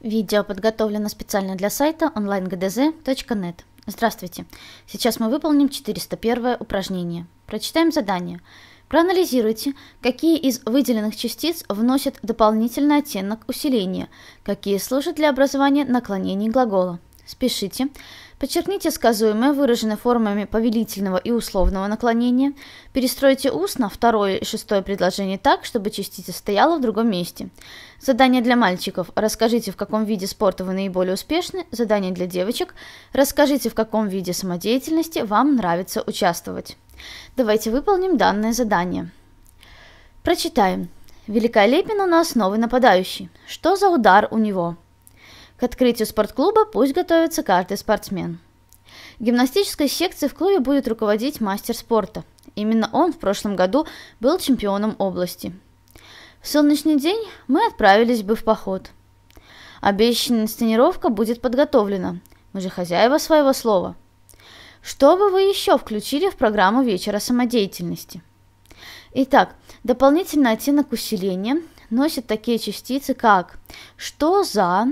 Видео подготовлено специально для сайта onlinegdz.net. Здравствуйте! Сейчас мы выполним 401 упражнение. Прочитаем задание. Проанализируйте, какие из выделенных частиц вносят дополнительный оттенок усиления, какие служат для образования наклонений глагола. Спешите. Подчеркните сказуемое, выраженное формами повелительного и условного наклонения. Перестройте устно второе и шестое предложение так, чтобы частица стояла в другом месте. Задание для мальчиков. Расскажите, в каком виде спорта вы наиболее успешны. Задание для девочек. Расскажите, в каком виде самодеятельности вам нравится участвовать. Давайте выполним данное задание. Прочитаем. Великолепен у нас новый нападающий. Что за удар у него? К открытию спортклуба пусть готовится каждый спортсмен. Гимнастической секцией в клубе будет руководить мастер спорта. Именно он в прошлом году был чемпионом области. В солнечный день мы отправились бы в поход. Обещанная инсценировка будет подготовлена. Мы же хозяева своего слова. Что бы вы еще включили в программу вечера самодеятельности? Итак, дополнительный оттенок усиления носит такие частицы, как «что за»,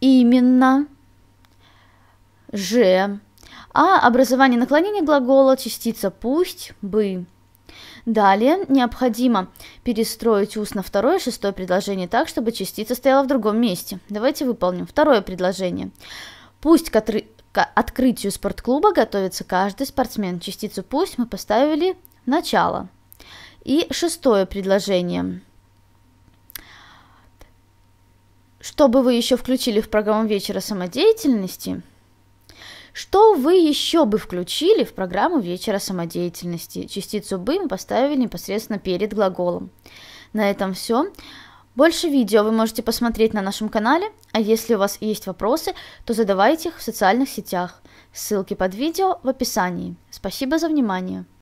именно, же, а образование наклонения глагола частица пусть бы. Далее необходимо перестроить устно второе шестое предложение так, чтобы частица стояла в другом месте. Давайте выполним второе предложение. Пусть к, отры... к открытию спортклуба готовится каждый спортсмен. Частицу пусть мы поставили в начало. И шестое предложение. что бы вы еще включили в программу вечера самодеятельности, что вы еще бы включили в программу вечера самодеятельности. Частицу «бы» мы поставили непосредственно перед глаголом. На этом все. Больше видео вы можете посмотреть на нашем канале, а если у вас есть вопросы, то задавайте их в социальных сетях. Ссылки под видео в описании. Спасибо за внимание.